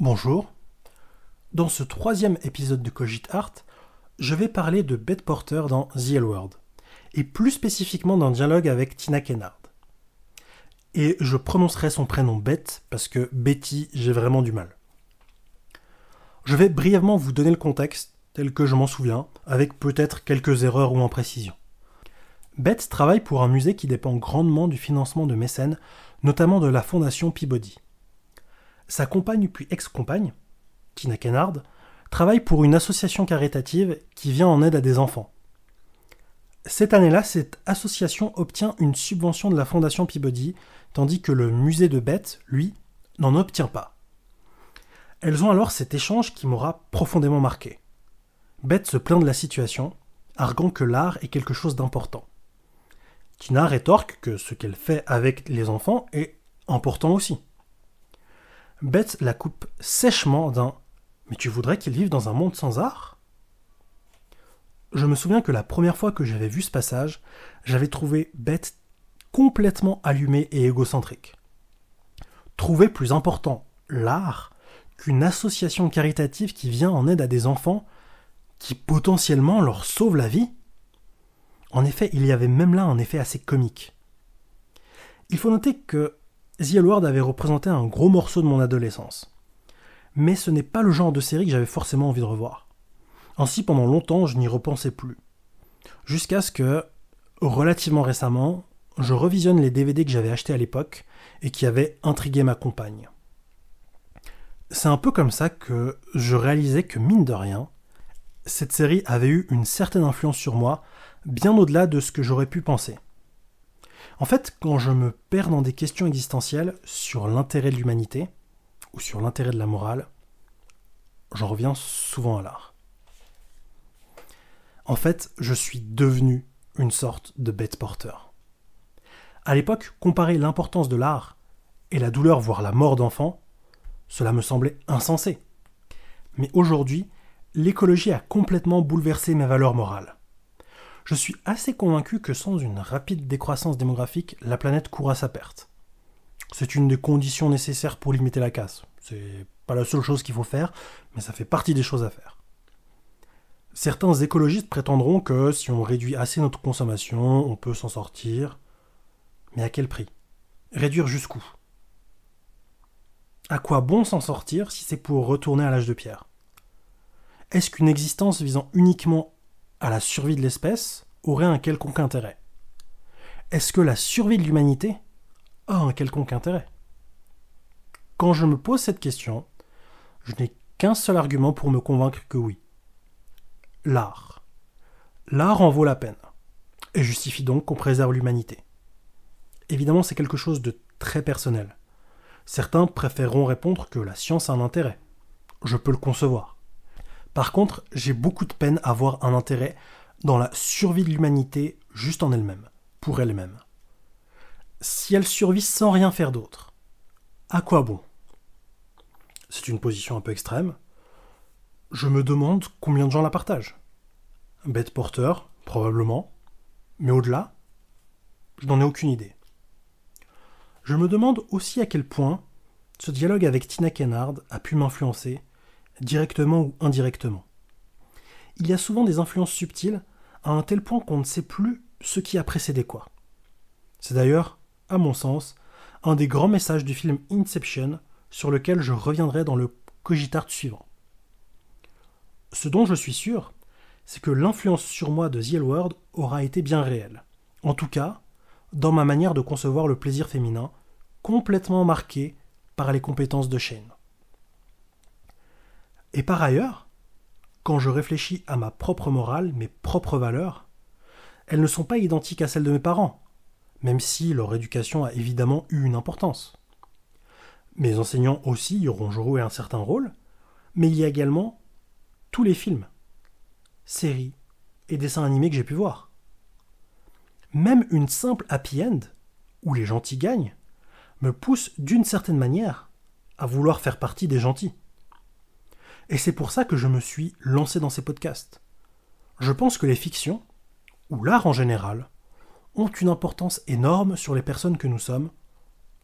Bonjour. Dans ce troisième épisode de Cogit Art, je vais parler de Beth Porter dans The L et plus spécifiquement d'un dialogue avec Tina Kennard. Et je prononcerai son prénom Beth parce que Betty, j'ai vraiment du mal. Je vais brièvement vous donner le contexte tel que je m'en souviens, avec peut-être quelques erreurs ou imprécisions. Beth travaille pour un musée qui dépend grandement du financement de mécènes, notamment de la fondation Peabody. Sa compagne puis ex-compagne, Tina Kennard, travaille pour une association caritative qui vient en aide à des enfants. Cette année-là, cette association obtient une subvention de la Fondation Peabody, tandis que le musée de Beth, lui, n'en obtient pas. Elles ont alors cet échange qui m'aura profondément marqué. Beth se plaint de la situation, arguant que l'art est quelque chose d'important. Tina rétorque que ce qu'elle fait avec les enfants est important aussi. Beth la coupe sèchement d'un Mais tu voudrais qu'il vive dans un monde sans art Je me souviens que la première fois que j'avais vu ce passage, j'avais trouvé Beth complètement allumée et égocentrique. Trouver plus important l'art qu'une association caritative qui vient en aide à des enfants qui potentiellement leur sauve la vie En effet, il y avait même là un effet assez comique. Il faut noter que The avait représenté un gros morceau de mon adolescence. Mais ce n'est pas le genre de série que j'avais forcément envie de revoir. Ainsi, pendant longtemps, je n'y repensais plus. Jusqu'à ce que, relativement récemment, je revisionne les DVD que j'avais achetés à l'époque et qui avaient intrigué ma compagne. C'est un peu comme ça que je réalisais que, mine de rien, cette série avait eu une certaine influence sur moi, bien au-delà de ce que j'aurais pu penser. En fait, quand je me perds dans des questions existentielles sur l'intérêt de l'humanité ou sur l'intérêt de la morale, j'en reviens souvent à l'art. En fait, je suis devenu une sorte de bête porteur. À l'époque, comparer l'importance de l'art et la douleur, voire la mort d'enfants, cela me semblait insensé. Mais aujourd'hui, l'écologie a complètement bouleversé mes valeurs morales je suis assez convaincu que sans une rapide décroissance démographique, la planète court à sa perte. C'est une des conditions nécessaires pour limiter la casse. C'est pas la seule chose qu'il faut faire, mais ça fait partie des choses à faire. Certains écologistes prétendront que si on réduit assez notre consommation, on peut s'en sortir. Mais à quel prix Réduire jusqu'où À quoi bon s'en sortir si c'est pour retourner à l'âge de pierre Est-ce qu'une existence visant uniquement à la survie de l'espèce aurait un quelconque intérêt Est-ce que la survie de l'humanité a un quelconque intérêt Quand je me pose cette question, je n'ai qu'un seul argument pour me convaincre que oui. L'art. L'art en vaut la peine, et justifie donc qu'on préserve l'humanité. Évidemment, c'est quelque chose de très personnel. Certains préféreront répondre que la science a un intérêt. Je peux le concevoir. Par contre, j'ai beaucoup de peine à voir un intérêt dans la survie de l'humanité juste en elle-même, pour elle-même. Si elle survit sans rien faire d'autre, à quoi bon C'est une position un peu extrême. Je me demande combien de gens la partagent. Bête porteur, probablement. Mais au-delà, je n'en ai aucune idée. Je me demande aussi à quel point ce dialogue avec Tina Kennard a pu m'influencer directement ou indirectement. Il y a souvent des influences subtiles à un tel point qu'on ne sait plus ce qui a précédé quoi. C'est d'ailleurs, à mon sens, un des grands messages du film Inception sur lequel je reviendrai dans le cogitart suivant. Ce dont je suis sûr, c'est que l'influence sur moi de The aura été bien réelle. En tout cas, dans ma manière de concevoir le plaisir féminin, complètement marquée par les compétences de Shane. Et par ailleurs, quand je réfléchis à ma propre morale, mes propres valeurs, elles ne sont pas identiques à celles de mes parents, même si leur éducation a évidemment eu une importance. Mes enseignants aussi y auront joué un certain rôle, mais il y a également tous les films, séries et dessins animés que j'ai pu voir. Même une simple happy end, où les gentils gagnent, me pousse d'une certaine manière à vouloir faire partie des gentils. Et c'est pour ça que je me suis lancé dans ces podcasts. Je pense que les fictions, ou l'art en général, ont une importance énorme sur les personnes que nous sommes,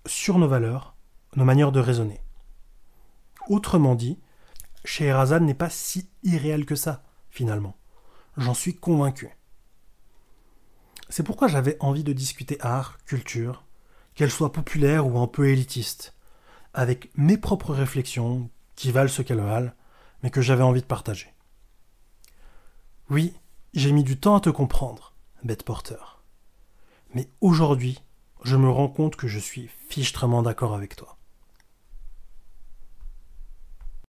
sur nos valeurs, nos manières de raisonner. Autrement dit, Scheherazade n'est pas si irréel que ça, finalement. J'en suis convaincu. C'est pourquoi j'avais envie de discuter art, culture, qu'elle soit populaire ou un peu élitiste, avec mes propres réflexions, qui valent ce qu'elles valent, que j'avais envie de partager. Oui, j'ai mis du temps à te comprendre, bête porteur. Mais aujourd'hui, je me rends compte que je suis fichtrement d'accord avec toi.